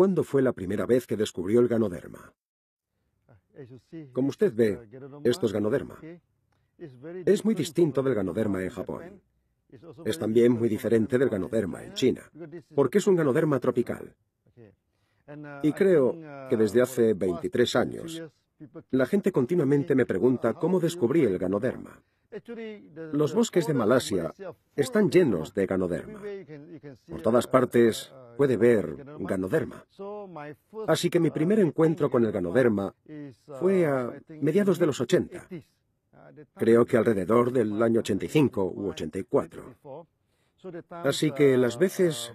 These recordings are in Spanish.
¿Cuándo fue la primera vez que descubrió el ganoderma? Como usted ve, esto es ganoderma. Es muy distinto del ganoderma en Japón. Es también muy diferente del ganoderma en China, porque es un ganoderma tropical. Uh, y creo uh, que desde hace 23 años la gente continuamente me pregunta cómo descubrí el ganoderma. Los bosques de Malasia están llenos de ganoderma. Por todas partes puede ver ganoderma. Así que mi primer encuentro con el ganoderma fue a mediados de los 80. Creo que alrededor del año 85 u 84. Así que las veces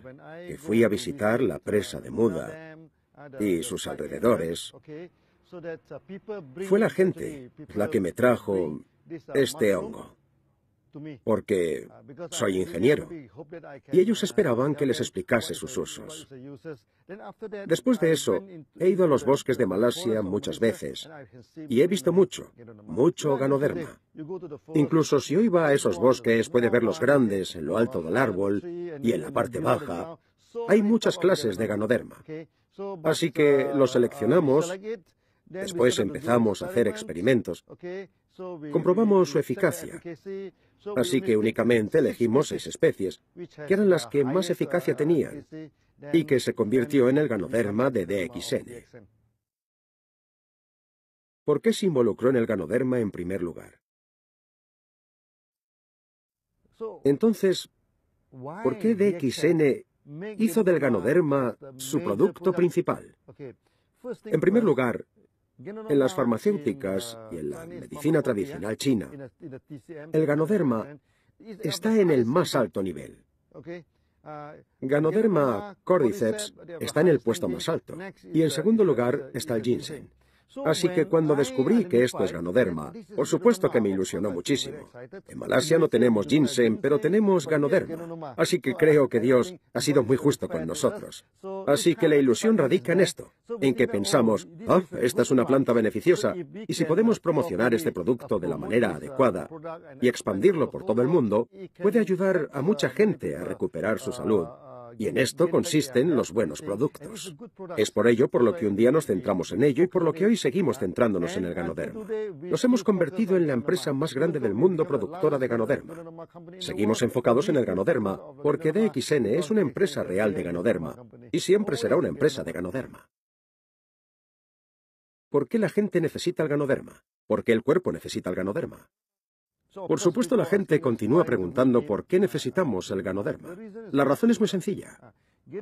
que fui a visitar la presa de Muda y sus alrededores, Uh, Fue la gente la que me trajo uh, este hongo, porque uh, soy ingeniero, y ellos esperaban que les explicase sus usos. Después de eso, he ido a los bosques de Malasia muchas veces, y he visto mucho, mucho ganoderma. Incluso si hoy va a esos bosques, puede ver los grandes en lo alto del árbol y en la parte baja. Hay muchas clases de ganoderma. Así que los seleccionamos Después empezamos a hacer experimentos. Comprobamos su eficacia. Así que únicamente elegimos seis especies, que eran las que más eficacia tenían, y que se convirtió en el ganoderma de DXN. ¿Por qué se involucró en el ganoderma en primer lugar? Entonces, ¿por qué DXN hizo del ganoderma su producto principal? En primer lugar, en las farmacéuticas y en la medicina tradicional china. El ganoderma ah, está en el más alto nivel. Ganoderma cordyceps está en el puesto más alto y en segundo lugar está el ginseng. Así que cuando descubrí que esto es ganoderma, por supuesto que me ilusionó muchísimo. En Malasia no tenemos ginseng, pero tenemos ganoderma. Así que creo que Dios ha sido muy justo con nosotros. Así que la ilusión radica en esto, en que pensamos, ah, esta es una planta beneficiosa, y si podemos promocionar este producto de la manera adecuada y expandirlo por todo el mundo, puede ayudar a mucha gente a recuperar su salud y en esto consisten los buenos productos. Es por ello por lo que un día nos centramos en ello y por lo que hoy seguimos centrándonos en el ganoderma. Nos hemos convertido en la empresa más grande del mundo productora de ganoderma. Seguimos enfocados en el ganoderma porque DXN es una empresa real de ganoderma y siempre será una empresa de ganoderma. ¿Por qué la gente necesita el ganoderma? ¿Por qué el cuerpo necesita el ganoderma? Por supuesto, la gente continúa preguntando por qué necesitamos el ganoderma. La razón es muy sencilla.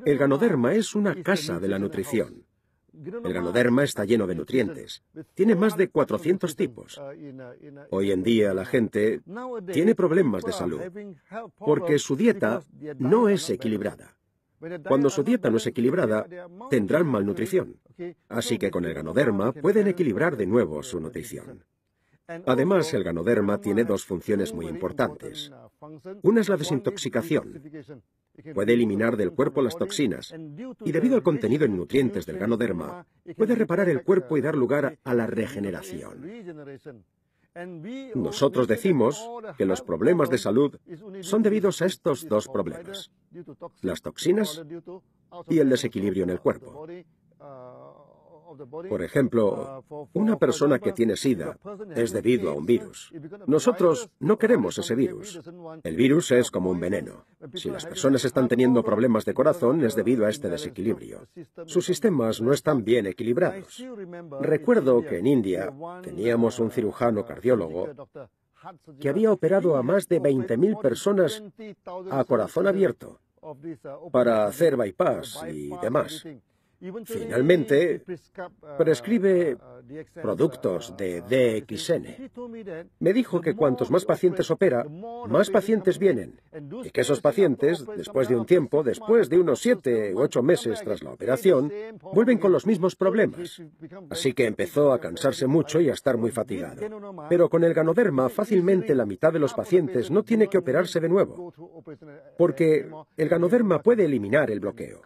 El ganoderma es una casa de la nutrición. El ganoderma está lleno de nutrientes. Tiene más de 400 tipos. Hoy en día la gente tiene problemas de salud porque su dieta no es equilibrada. Cuando su dieta no es equilibrada, tendrán malnutrición. Así que con el ganoderma pueden equilibrar de nuevo su nutrición. Además, el ganoderma tiene dos funciones muy importantes. Una es la desintoxicación. Puede eliminar del cuerpo las toxinas y debido al contenido en nutrientes del ganoderma, puede reparar el cuerpo y dar lugar a la regeneración. Nosotros decimos que los problemas de salud son debidos a estos dos problemas, las toxinas y el desequilibrio en el cuerpo. Por ejemplo, una persona que tiene SIDA es debido a un virus. Nosotros no queremos ese virus. El virus es como un veneno. Si las personas están teniendo problemas de corazón es debido a este desequilibrio. Sus sistemas no están bien equilibrados. Recuerdo que en India teníamos un cirujano cardiólogo que había operado a más de 20.000 personas a corazón abierto para hacer bypass y demás. Finalmente, prescribe productos de DXN. Me dijo que cuantos más pacientes opera, más pacientes vienen, y que esos pacientes, después de un tiempo, después de unos siete u ocho meses tras la operación, vuelven con los mismos problemas. Así que empezó a cansarse mucho y a estar muy fatigado. Pero con el ganoderma, fácilmente la mitad de los pacientes no tiene que operarse de nuevo, porque el ganoderma puede eliminar el bloqueo.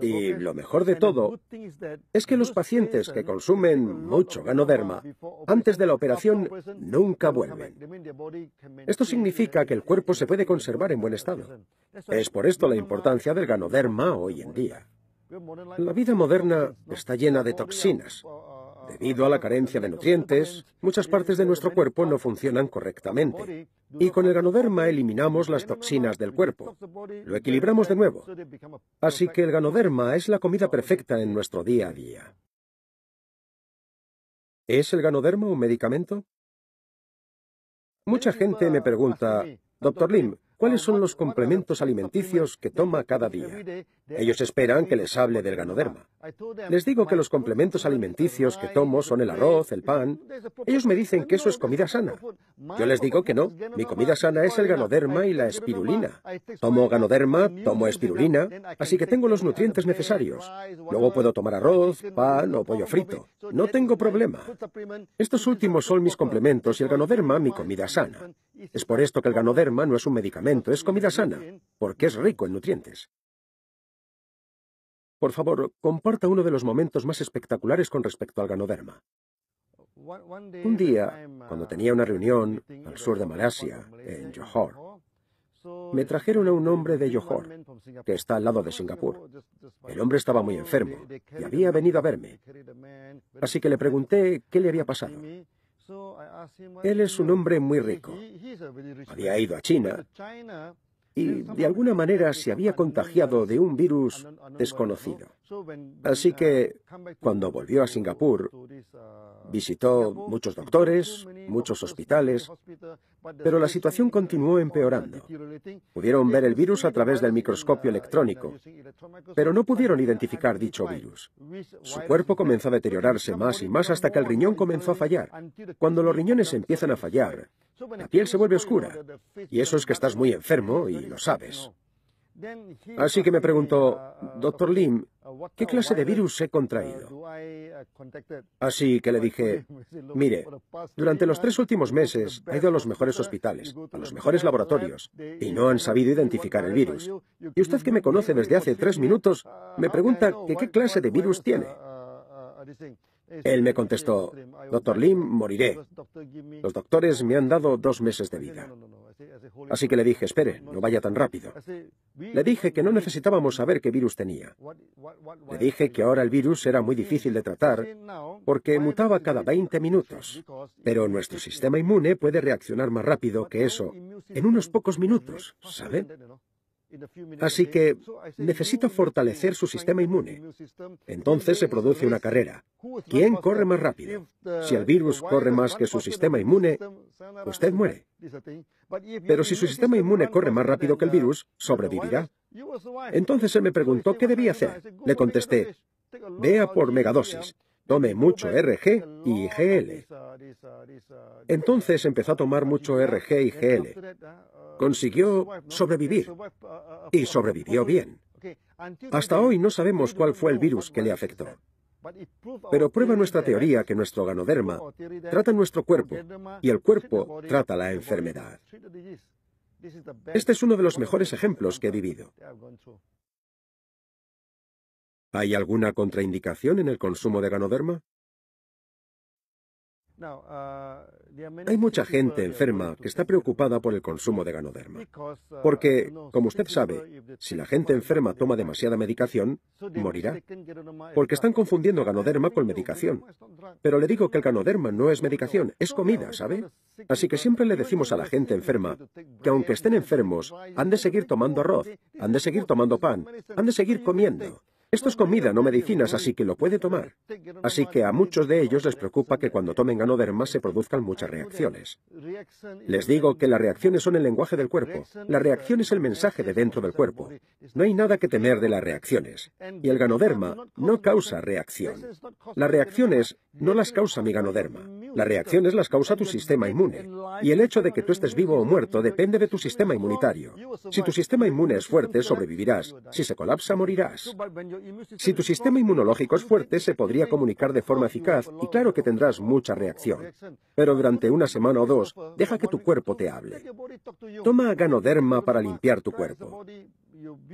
Y lo mejor de todo es que los pacientes que consumen mucho ganoderma antes de la operación nunca vuelven. Esto significa que el cuerpo se puede conservar en buen estado. Es por esto la importancia del ganoderma hoy en día. La vida moderna está llena de toxinas Debido a la carencia de nutrientes, muchas partes de nuestro cuerpo no funcionan correctamente. Y con el ganoderma eliminamos las toxinas del cuerpo. Lo equilibramos de nuevo. Así que el ganoderma es la comida perfecta en nuestro día a día. ¿Es el ganoderma un medicamento? Mucha gente me pregunta, Doctor Lim, cuáles son los complementos alimenticios que toma cada día. Ellos esperan que les hable del ganoderma. Les digo que los complementos alimenticios que tomo son el arroz, el pan. Ellos me dicen que eso es comida sana. Yo les digo que no. Mi comida sana es el ganoderma y la espirulina. Tomo ganoderma, tomo espirulina, así que tengo los nutrientes necesarios. Luego puedo tomar arroz, pan o pollo frito. No tengo problema. Estos últimos son mis complementos y el ganoderma mi comida sana. Es por esto que el ganoderma no es un medicamento es comida sana, porque es rico en nutrientes. Por favor, comparta uno de los momentos más espectaculares con respecto al ganoderma. Un día, cuando tenía una reunión al sur de Malasia, en Johor, me trajeron a un hombre de Johor, que está al lado de Singapur. El hombre estaba muy enfermo y había venido a verme. Así que le pregunté qué le había pasado. Él es un hombre muy rico. Había ido a China y de alguna manera se había contagiado de un virus desconocido. Así que cuando volvió a Singapur, visitó muchos doctores, muchos hospitales, pero la situación continuó empeorando. Pudieron ver el virus a través del microscopio electrónico, pero no pudieron identificar dicho virus. Su cuerpo comenzó a deteriorarse más y más hasta que el riñón comenzó a fallar. Cuando los riñones empiezan a fallar, la piel se vuelve oscura, y eso es que estás muy enfermo y lo sabes. Así que me preguntó, doctor Lim, ¿qué clase de virus he contraído? Así que le dije, mire, durante los tres últimos meses he ido a los mejores hospitales, a los mejores laboratorios, y no han sabido identificar el virus. Y usted que me conoce desde hace tres minutos, me pregunta que qué clase de virus tiene. Él me contestó, doctor Lim, moriré. Los doctores me han dado dos meses de vida. Así que le dije, espere, no vaya tan rápido. Le dije que no necesitábamos saber qué virus tenía. Le dije que ahora el virus era muy difícil de tratar porque mutaba cada 20 minutos. Pero nuestro sistema inmune puede reaccionar más rápido que eso en unos pocos minutos, ¿sabe? Así que necesita fortalecer su sistema inmune. Entonces se produce una carrera. ¿Quién corre más rápido? Si el virus corre más que su sistema inmune, usted muere. Pero si su sistema inmune corre más rápido que el virus, sobrevivirá. Entonces él me preguntó qué debía hacer. Le contesté, vea por megadosis. Tome mucho RG y GL. Entonces empezó a tomar mucho RG y GL consiguió sobrevivir y sobrevivió bien. Hasta hoy no sabemos cuál fue el virus que le afectó. Pero prueba nuestra teoría que nuestro ganoderma trata nuestro cuerpo y el cuerpo trata la enfermedad. Este es uno de los mejores ejemplos que he vivido. ¿Hay alguna contraindicación en el consumo de ganoderma? Ah, hay mucha gente enferma que está preocupada por el consumo de ganoderma. Porque, como usted sabe, si la gente enferma toma demasiada medicación, morirá. Porque están confundiendo ganoderma con medicación. Pero le digo que el ganoderma no es medicación, es comida, ¿sabe? Así que siempre le decimos a la gente enferma que aunque estén enfermos, han de seguir tomando arroz, han de seguir tomando pan, han de seguir comiendo. Esto es comida, no medicinas, así que lo puede tomar. Así que a muchos de ellos les preocupa que cuando tomen ganoderma se produzcan muchas reacciones. Les digo que las reacciones son el lenguaje del cuerpo. La reacción es el mensaje de dentro del cuerpo. No hay nada que temer de las reacciones. Y el ganoderma no causa reacción. Las reacciones no las causa mi ganoderma. Las reacciones las causa tu sistema inmune. Y el hecho de que tú estés vivo o muerto depende de tu sistema inmunitario. Si tu sistema inmune es fuerte, sobrevivirás. Si se colapsa, morirás. Si tu sistema inmunológico es fuerte, se podría comunicar de forma eficaz y claro que tendrás mucha reacción. Pero durante una semana o dos, deja que tu cuerpo te hable. Toma ganoderma para limpiar tu cuerpo.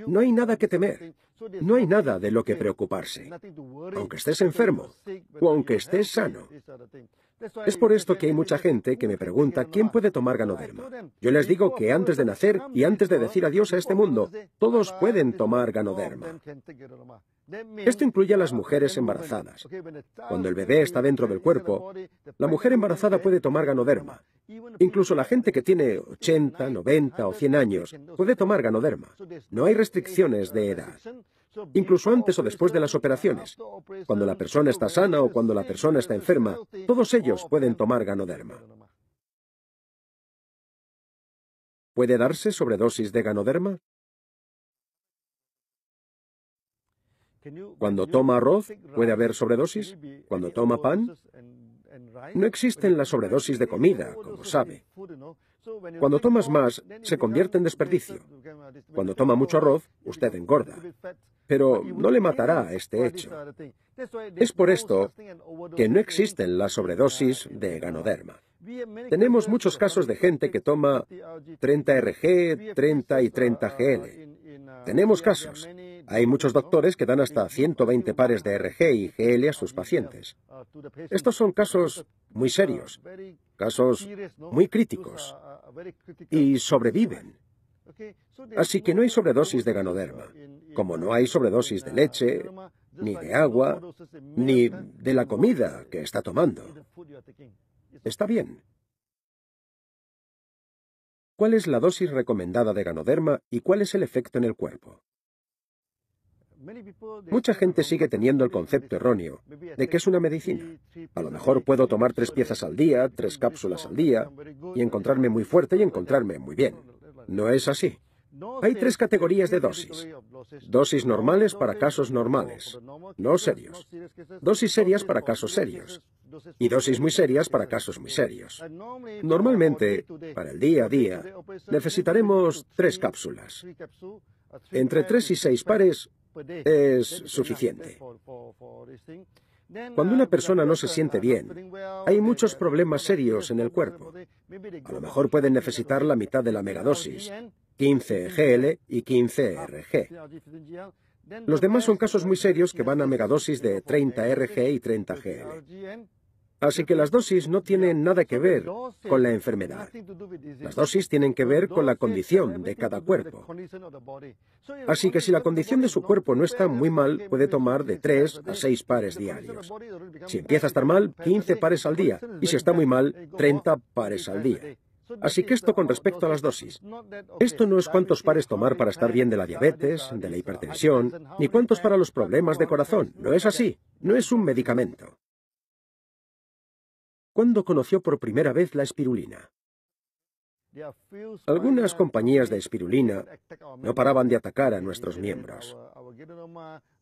No hay nada que temer. No hay nada de lo que preocuparse. Aunque estés enfermo o aunque estés sano. Es por esto que hay mucha gente que me pregunta quién puede tomar Ganoderma. Yo les digo que antes de nacer y antes de decir adiós a este mundo, todos pueden tomar Ganoderma. Esto incluye a las mujeres embarazadas. Cuando el bebé está dentro del cuerpo, la mujer embarazada puede tomar Ganoderma. Incluso la gente que tiene 80, 90 o 100 años puede tomar Ganoderma. No hay restricciones de edad incluso antes o después de las operaciones, cuando la persona está sana o cuando la persona está enferma, todos ellos pueden tomar ganoderma. ¿Puede darse sobredosis de ganoderma? Cuando toma arroz, ¿puede haber sobredosis? Cuando toma pan, no existen las sobredosis de comida, como sabe. Cuando tomas más, se convierte en desperdicio. Cuando toma mucho arroz, usted engorda. Pero no le matará este hecho. Es por esto que no existen las sobredosis de ganoderma. Tenemos muchos casos de gente que toma 30RG, 30 y 30GL. Tenemos casos. Hay muchos doctores que dan hasta 120 pares de RG y GL a sus pacientes. Estos son casos muy serios, casos muy críticos, y sobreviven. Así que no hay sobredosis de ganoderma, como no hay sobredosis de leche, ni de agua, ni de la comida que está tomando. Está bien. ¿Cuál es la dosis recomendada de ganoderma y cuál es el efecto en el cuerpo? Mucha gente sigue teniendo el concepto erróneo de que es una medicina. A lo mejor puedo tomar tres piezas al día, tres cápsulas al día, y encontrarme muy fuerte y encontrarme muy bien. No es así. Hay tres categorías de dosis. Dosis normales para casos normales, no serios. Dosis serias para casos serios. Y dosis muy serias para casos muy serios. Normalmente, para el día a día, necesitaremos tres cápsulas. Entre tres y seis pares es suficiente. Cuando una persona no se siente bien, hay muchos problemas serios en el cuerpo. A lo mejor pueden necesitar la mitad de la megadosis, 15 GL y 15 RG. Los demás son casos muy serios que van a megadosis de 30 RG y 30 GL. Así que las dosis no tienen nada que ver con la enfermedad. Las dosis tienen que ver con la condición de cada cuerpo. Así que si la condición de su cuerpo no está muy mal, puede tomar de 3 a 6 pares diarios. Si empieza a estar mal, 15 pares al día. Y si está muy mal, 30 pares al día. Así que esto con respecto a las dosis. Esto no es cuántos pares tomar para estar bien de la diabetes, de la hipertensión, ni cuántos para los problemas de corazón. No es así. No es un medicamento. ¿Cuándo conoció por primera vez la espirulina? Algunas compañías de espirulina no paraban de atacar a nuestros miembros.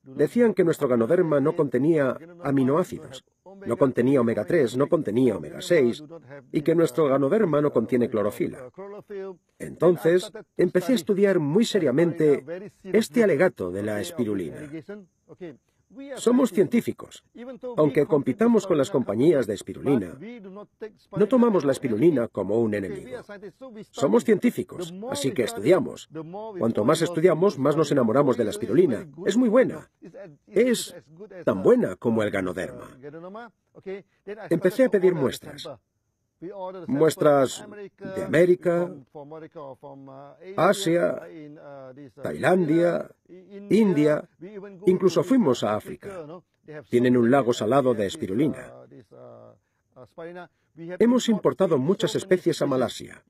Decían que nuestro ganoderma no contenía aminoácidos, no contenía omega 3, no contenía omega 6 y que nuestro ganoderma no contiene clorofila. Entonces, empecé a estudiar muy seriamente este alegato de la espirulina. Somos científicos. Aunque compitamos con las compañías de espirulina, no tomamos la espirulina como un enemigo. Somos científicos, así que estudiamos. Cuanto más estudiamos, más nos enamoramos de la espirulina. Es muy buena. Es tan buena como el ganoderma. Empecé a pedir muestras muestras de América, Asia, Tailandia, India, incluso fuimos a África. Tienen un lago salado de espirulina. Hemos importado muchas especies a Malasia.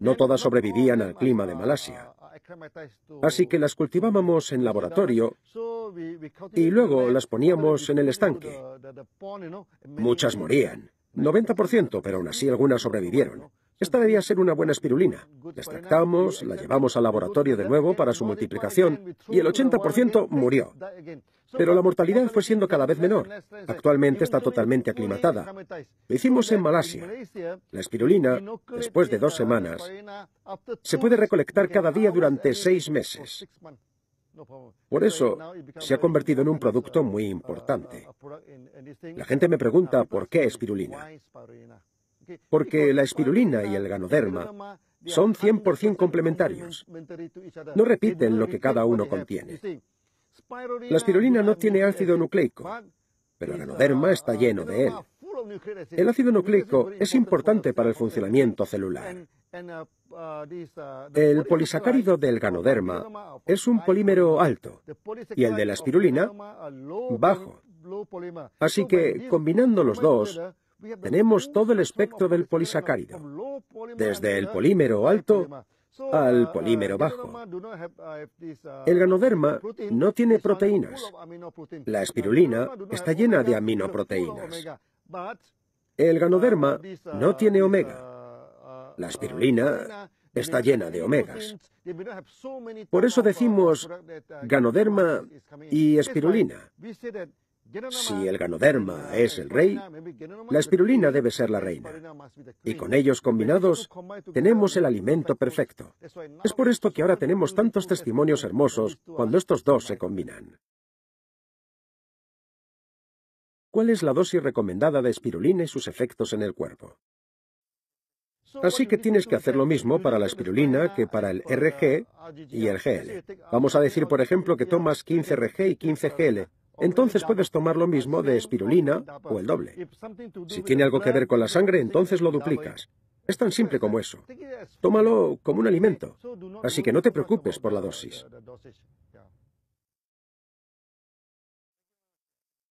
No todas sobrevivían al clima de Malasia. Así que las cultivábamos en laboratorio y luego las poníamos en el estanque. Muchas morían. 90%, pero aún así algunas sobrevivieron. Esta debía ser una buena espirulina. La extractamos, la llevamos al laboratorio de nuevo para su multiplicación y el 80% murió. Pero la mortalidad fue siendo cada vez menor. Actualmente está totalmente aclimatada. Lo hicimos en Malasia. La espirulina, después de dos semanas, se puede recolectar cada día durante seis meses. Por eso se ha convertido en un producto muy importante. La gente me pregunta por qué espirulina. Porque la espirulina y el ganoderma son 100% complementarios. No repiten lo que cada uno contiene. La espirulina no tiene ácido nucleico, pero el ganoderma está lleno de él. El ácido nucleico es importante para el funcionamiento celular. El polisacárido del ganoderma es un polímero alto y el de la espirulina bajo. Así que, combinando los dos, tenemos todo el espectro del polisacárido, desde el polímero alto al polímero bajo. El ganoderma no tiene proteínas. La espirulina está llena de aminoproteínas. El ganoderma no tiene omega. Uh, la espirulina uh, está llena de omegas. Por eso decimos uh, ganoderma y espirulina. Si el ganoderma es el rey, la espirulina debe ser la reina. Y con ellos combinados, tenemos el alimento perfecto. Es por esto que ahora tenemos tantos testimonios hermosos cuando estos dos se combinan cuál es la dosis recomendada de espirulina y sus efectos en el cuerpo. Así que tienes que hacer lo mismo para la espirulina que para el RG y el GL. Vamos a decir, por ejemplo, que tomas 15 RG y 15 GL. Entonces puedes tomar lo mismo de espirulina o el doble. Si tiene algo que ver con la sangre, entonces lo duplicas. Es tan simple como eso. Tómalo como un alimento. Así que no te preocupes por la dosis.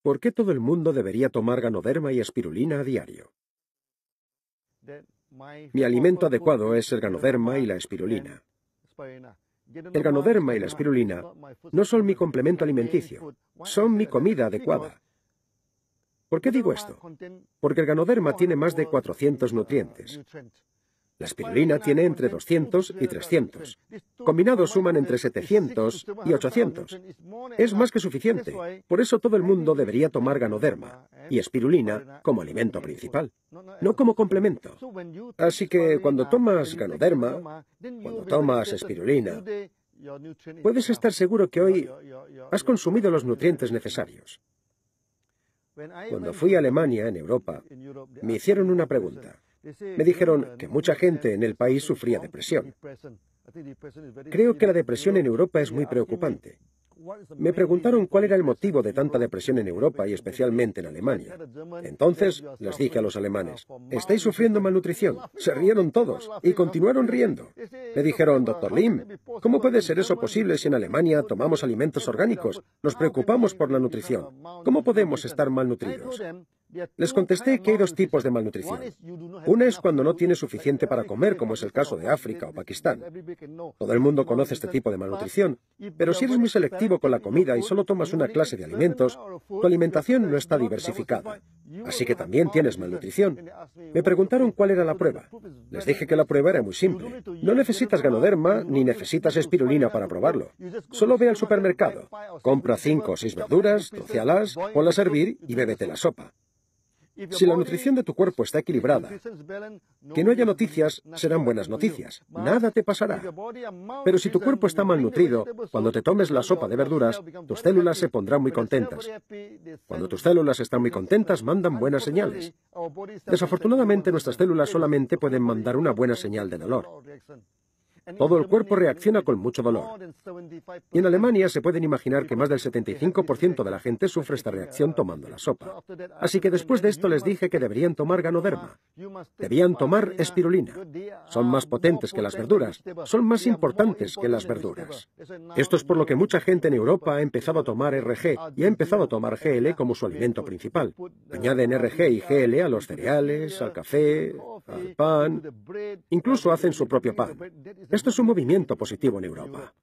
¿Por qué todo el mundo debería tomar ganoderma y espirulina a diario? Mi alimento adecuado es el ganoderma y la espirulina. El ganoderma y la espirulina no son mi complemento alimenticio, son mi comida adecuada. ¿Por qué digo esto? Porque el ganoderma tiene más de 400 nutrientes. La espirulina tiene entre 200 y 300. Combinados suman entre 700 y 800. Es más que suficiente. Por eso todo el mundo debería tomar ganoderma y espirulina como alimento principal, no como complemento. Así que cuando tomas ganoderma, cuando tomas espirulina, puedes estar seguro que hoy has consumido los nutrientes necesarios. Cuando fui a Alemania, en Europa, me hicieron una pregunta. Me dijeron que mucha gente en el país sufría depresión. Creo que la depresión en Europa es muy preocupante. Me preguntaron cuál era el motivo de tanta depresión en Europa y especialmente en Alemania. Entonces les dije a los alemanes, estáis sufriendo malnutrición. Se rieron todos y continuaron riendo. Me dijeron, doctor Lim, ¿cómo puede ser eso posible si en Alemania tomamos alimentos orgánicos? Nos preocupamos por la nutrición. ¿Cómo podemos estar malnutridos? Les contesté que hay dos tipos de malnutrición. Una es cuando no tienes suficiente para comer, como es el caso de África o Pakistán. Todo el mundo conoce este tipo de malnutrición, pero si eres muy selectivo con la comida y solo tomas una clase de alimentos, tu alimentación no está diversificada. Así que también tienes malnutrición. Me preguntaron cuál era la prueba. Les dije que la prueba era muy simple. No necesitas ganoderma ni necesitas espirulina para probarlo. Solo ve al supermercado, compra cinco o seis verduras, trocéalas, ponlas a hervir y bébete la sopa. Si la nutrición de tu cuerpo está equilibrada, que no haya noticias serán buenas noticias. Nada te pasará. Pero si tu cuerpo está malnutrido, cuando te tomes la sopa de verduras, tus células se pondrán muy contentas. Cuando tus células están muy contentas, mandan buenas señales. Desafortunadamente, nuestras células solamente pueden mandar una buena señal de dolor. Todo el cuerpo reacciona con mucho dolor. Y en Alemania se pueden imaginar que más del 75% de la gente sufre esta reacción tomando la sopa. Así que después de esto les dije que deberían tomar ganoderma. Debían tomar espirulina. Son más potentes que las verduras. Son más importantes que las verduras. Esto es por lo que mucha gente en Europa ha empezado a tomar RG y ha empezado a tomar GL como su alimento principal. Añaden RG y GL a los cereales, al café, al pan. Incluso hacen su propio pan. Esto es un movimiento positivo en Europa.